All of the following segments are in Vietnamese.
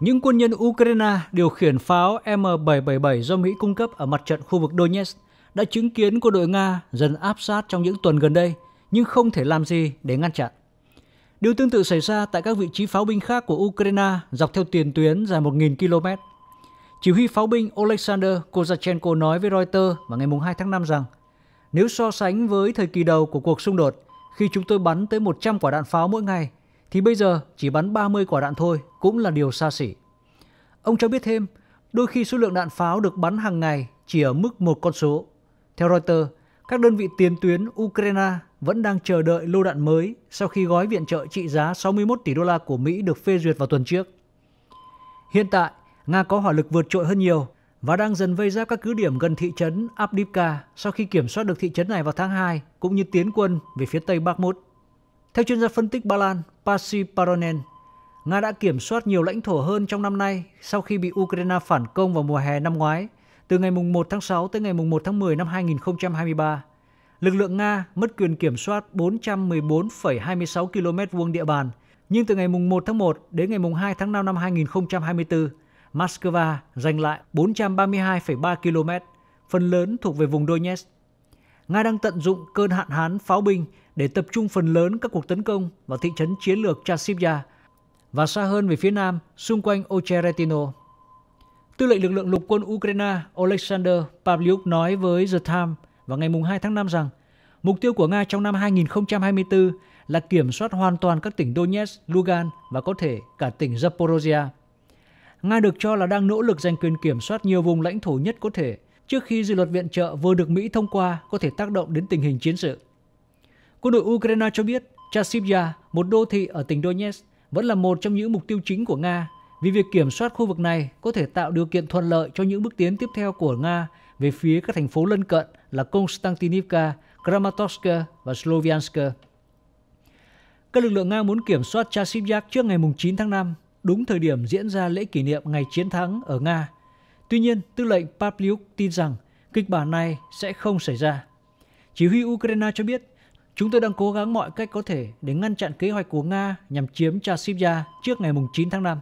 Những quân nhân Ukraine điều khiển pháo M777 do Mỹ cung cấp ở mặt trận khu vực Donetsk đã chứng kiến quân đội Nga dần áp sát trong những tuần gần đây nhưng không thể làm gì để ngăn chặn. Điều tương tự xảy ra tại các vị trí pháo binh khác của Ukraine dọc theo tiền tuyến dài 1.000 km. Chỉ huy pháo binh Alexander Kozachenko nói với Reuters vào ngày 2 tháng 5 rằng nếu so sánh với thời kỳ đầu của cuộc xung đột, khi chúng tôi bắn tới 100 quả đạn pháo mỗi ngày, thì bây giờ chỉ bắn 30 quả đạn thôi cũng là điều xa xỉ. Ông cho biết thêm, đôi khi số lượng đạn pháo được bắn hàng ngày chỉ ở mức một con số. Theo Reuters, các đơn vị tiền tuyến Ukraine vẫn đang chờ đợi lô đạn mới sau khi gói viện trợ trị giá 61 tỷ đô la của Mỹ được phê duyệt vào tuần trước. Hiện tại, Nga có hỏa lực vượt trội hơn nhiều và đang dần vây giáp các cứ điểm gần thị trấn Abdivka sau khi kiểm soát được thị trấn này vào tháng 2 cũng như tiến quân về phía tây Bakhmut. Theo chuyên gia phân tích Ba Lan Pasi Paronen, Nga đã kiểm soát nhiều lãnh thổ hơn trong năm nay sau khi bị Ukraine phản công vào mùa hè năm ngoái, từ ngày 1 tháng 6 tới ngày 1 tháng 10 năm 2023. Lực lượng Nga mất quyền kiểm soát 414,26 km vuông địa bàn, nhưng từ ngày 1 tháng 1 đến ngày 2 tháng 5 năm 2024, Moscow giành lại 432,3 km, phần lớn thuộc về vùng Donetsk. Nga đang tận dụng cơn hạn hán pháo binh để tập trung phần lớn các cuộc tấn công vào thị trấn chiến lược Chasiv-Yar và xa hơn về phía nam xung quanh Ocheretino. Tư lệnh lực lượng lục quân Ukraine Alexander Pavlyuk nói với The Times vào ngày 2 tháng 5 rằng mục tiêu của Nga trong năm 2024 là kiểm soát hoàn toàn các tỉnh Donetsk, Lugan và có thể cả tỉnh Zaporozhia. Nga được cho là đang nỗ lực giành quyền kiểm soát nhiều vùng lãnh thổ nhất có thể trước khi dự luật viện trợ vừa được Mỹ thông qua có thể tác động đến tình hình chiến sự. Quân đội Ukraine cho biết Chasiv-Yar, một đô thị ở tỉnh Donetsk, vẫn là một trong những mục tiêu chính của Nga vì việc kiểm soát khu vực này có thể tạo điều kiện thuận lợi cho những bước tiến tiếp theo của Nga về phía các thành phố lân cận là Konstantinivka, Kramatorsk và Sloviansk. Các lực lượng Nga muốn kiểm soát Chasiv-Yak trước ngày 9 tháng 5, đúng thời điểm diễn ra lễ kỷ niệm ngày chiến thắng ở Nga. Tuy nhiên, tư lệnh Pavlyuk tin rằng kịch bản này sẽ không xảy ra. Chỉ huy Ukraine cho biết Chúng tôi đang cố gắng mọi cách có thể để ngăn chặn kế hoạch của Nga nhằm chiếm chasiv trước ngày 9 tháng 5.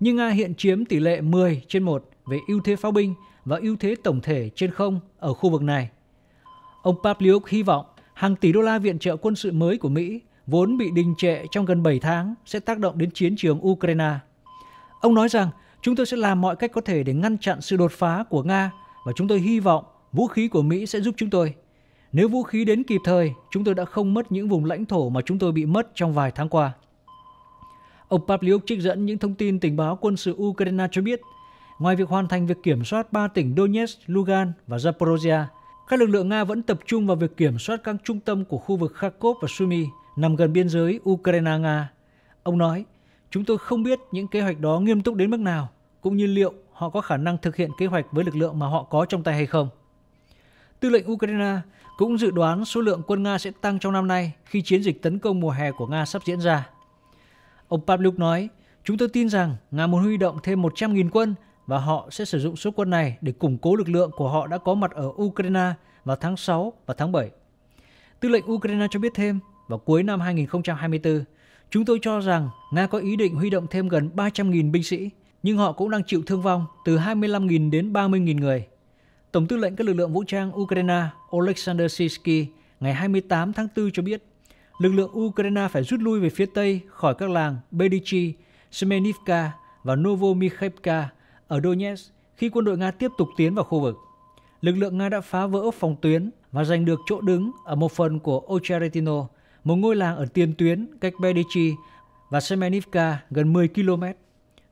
Nhưng Nga hiện chiếm tỷ lệ 10 trên 1 về ưu thế pháo binh và ưu thế tổng thể trên không ở khu vực này. Ông Papliuk hy vọng hàng tỷ đô la viện trợ quân sự mới của Mỹ vốn bị đình trệ trong gần 7 tháng sẽ tác động đến chiến trường Ukraine. Ông nói rằng chúng tôi sẽ làm mọi cách có thể để ngăn chặn sự đột phá của Nga và chúng tôi hy vọng vũ khí của Mỹ sẽ giúp chúng tôi. Nếu vũ khí đến kịp thời, chúng tôi đã không mất những vùng lãnh thổ mà chúng tôi bị mất trong vài tháng qua. Ông Pavlyuk trích dẫn những thông tin tình báo quân sự Ukraine cho biết, ngoài việc hoàn thành việc kiểm soát ba tỉnh Donetsk, Lugan và Zaporozhia, các lực lượng Nga vẫn tập trung vào việc kiểm soát các trung tâm của khu vực Kharkov và Sumy nằm gần biên giới Ukraine-Nga. Ông nói, chúng tôi không biết những kế hoạch đó nghiêm túc đến mức nào, cũng như liệu họ có khả năng thực hiện kế hoạch với lực lượng mà họ có trong tay hay không. Tư lệnh Ukraine cũng dự đoán số lượng quân Nga sẽ tăng trong năm nay khi chiến dịch tấn công mùa hè của Nga sắp diễn ra. Ông Pavlyuk nói, chúng tôi tin rằng Nga muốn huy động thêm 100.000 quân và họ sẽ sử dụng số quân này để củng cố lực lượng của họ đã có mặt ở Ukraine vào tháng 6 và tháng 7. Tư lệnh Ukraine cho biết thêm, vào cuối năm 2024, chúng tôi cho rằng Nga có ý định huy động thêm gần 300.000 binh sĩ, nhưng họ cũng đang chịu thương vong từ 25.000 đến 30.000 người. Tổng tư lệnh các lực lượng vũ trang Ukraine Oleksandr Sisky ngày 28 tháng 4 cho biết, lực lượng Ukraine phải rút lui về phía Tây khỏi các làng Bedichi, Semenivka và Novomikhaivka ở Donetsk khi quân đội Nga tiếp tục tiến vào khu vực. Lực lượng Nga đã phá vỡ phòng tuyến và giành được chỗ đứng ở một phần của Ocheretino, một ngôi làng ở tiền tuyến cách Bedichi và Semenivka gần 10 km.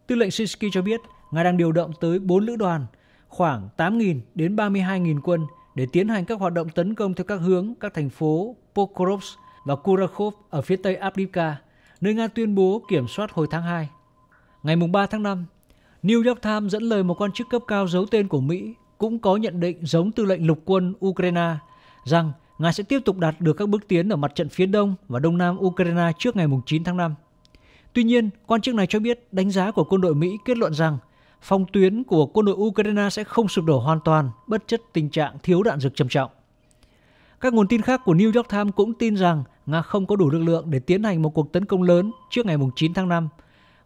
Tư lệnh Sinsky cho biết Nga đang điều động tới 4 lữ đoàn – khoảng 8.000 đến 32.000 quân để tiến hành các hoạt động tấn công theo các hướng các thành phố Pokrovsk và Kurakhov ở phía tây Avdiivka, nơi Nga tuyên bố kiểm soát hồi tháng 2. Ngày 3 tháng 5, New York Times dẫn lời một quan chức cấp cao giấu tên của Mỹ cũng có nhận định giống tư lệnh lục quân Ukraine rằng Nga sẽ tiếp tục đạt được các bước tiến ở mặt trận phía đông và đông nam Ukraine trước ngày 9 tháng 5. Tuy nhiên, quan chức này cho biết đánh giá của quân đội Mỹ kết luận rằng phong tuyến của quân đội Ukraine sẽ không sụp đổ hoàn toàn bất chấp tình trạng thiếu đạn dược trầm trọng. Các nguồn tin khác của New York Times cũng tin rằng Nga không có đủ lực lượng để tiến hành một cuộc tấn công lớn trước ngày 9 tháng 5.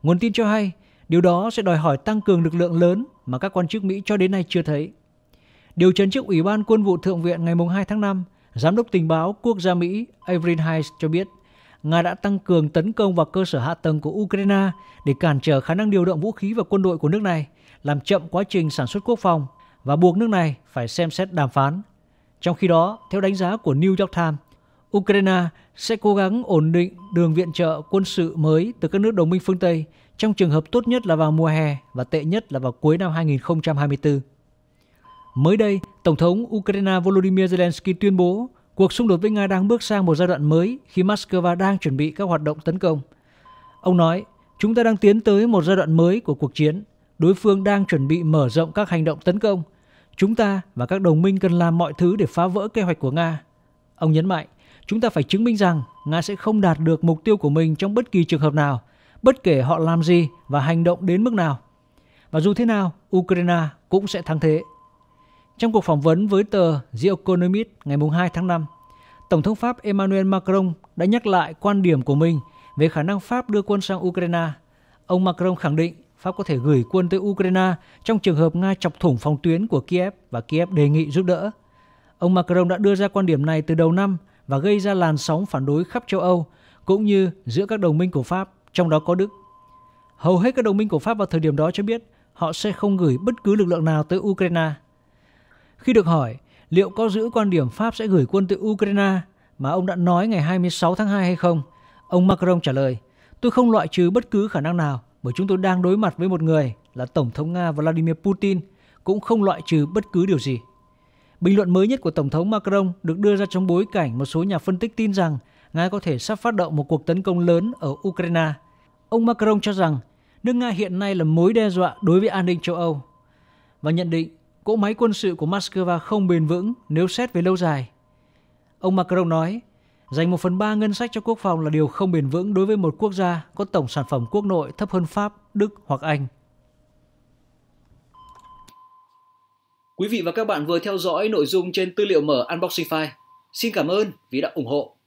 Nguồn tin cho hay điều đó sẽ đòi hỏi tăng cường lực lượng lớn mà các quan chức Mỹ cho đến nay chưa thấy. Điều trần trước Ủy ban Quân vụ Thượng viện ngày 2 tháng 5, Giám đốc Tình báo Quốc gia Mỹ Avril Haines cho biết – Nga đã tăng cường tấn công vào cơ sở hạ tầng của Ukraine để cản trở khả năng điều động vũ khí và quân đội của nước này, làm chậm quá trình sản xuất quốc phòng và buộc nước này phải xem xét đàm phán. Trong khi đó, theo đánh giá của New York Times, Ukraine sẽ cố gắng ổn định đường viện trợ quân sự mới từ các nước đồng minh phương Tây trong trường hợp tốt nhất là vào mùa hè và tệ nhất là vào cuối năm 2024. Mới đây, Tổng thống Ukraine Volodymyr Zelensky tuyên bố cuộc xung đột với Nga đang bước sang một giai đoạn mới khi Moscow đang chuẩn bị các hoạt động tấn công. Ông nói, chúng ta đang tiến tới một giai đoạn mới của cuộc chiến. Đối phương đang chuẩn bị mở rộng các hành động tấn công. Chúng ta và các đồng minh cần làm mọi thứ để phá vỡ kế hoạch của Nga. Ông nhấn mạnh, chúng ta phải chứng minh rằng Nga sẽ không đạt được mục tiêu của mình trong bất kỳ trường hợp nào, bất kể họ làm gì và hành động đến mức nào. Và dù thế nào, Ukraine cũng sẽ thắng thế. Trong cuộc phỏng vấn với tờ The Economist ngày 2 tháng 5, Tổng thống Pháp Emmanuel Macron đã nhắc lại quan điểm của mình về khả năng Pháp đưa quân sang Ukraine. Ông Macron khẳng định Pháp có thể gửi quân tới Ukraine trong trường hợp Nga chọc thủng phòng tuyến của Kiev và Kiev đề nghị giúp đỡ. Ông Macron đã đưa ra quan điểm này từ đầu năm và gây ra làn sóng phản đối khắp châu Âu cũng như giữa các đồng minh của Pháp, trong đó có Đức. Hầu hết các đồng minh của Pháp vào thời điểm đó cho biết họ sẽ không gửi bất cứ lực lượng nào tới Ukraine khi được hỏi liệu có giữ quan điểm Pháp sẽ gửi quân tới Ukraine mà ông đã nói ngày 26 tháng 2 hay không, ông Macron trả lời, tôi không loại trừ bất cứ khả năng nào bởi chúng tôi đang đối mặt với một người là Tổng thống Nga Vladimir Putin, cũng không loại trừ bất cứ điều gì. Bình luận mới nhất của Tổng thống Macron được đưa ra trong bối cảnh một số nhà phân tích tin rằng Nga có thể sắp phát động một cuộc tấn công lớn ở Ukraine. Ông Macron cho rằng nước Nga hiện nay là mối đe dọa đối với an ninh châu Âu và nhận định cỗ máy quân sự của Moscow không bền vững nếu xét về lâu dài. Ông Macron nói, dành 1 phần 3 ngân sách cho quốc phòng là điều không bền vững đối với một quốc gia có tổng sản phẩm quốc nội thấp hơn Pháp, Đức hoặc Anh. Quý vị và các bạn vừa theo dõi nội dung trên tư liệu mở Unboxing File. Xin cảm ơn vì đã ủng hộ.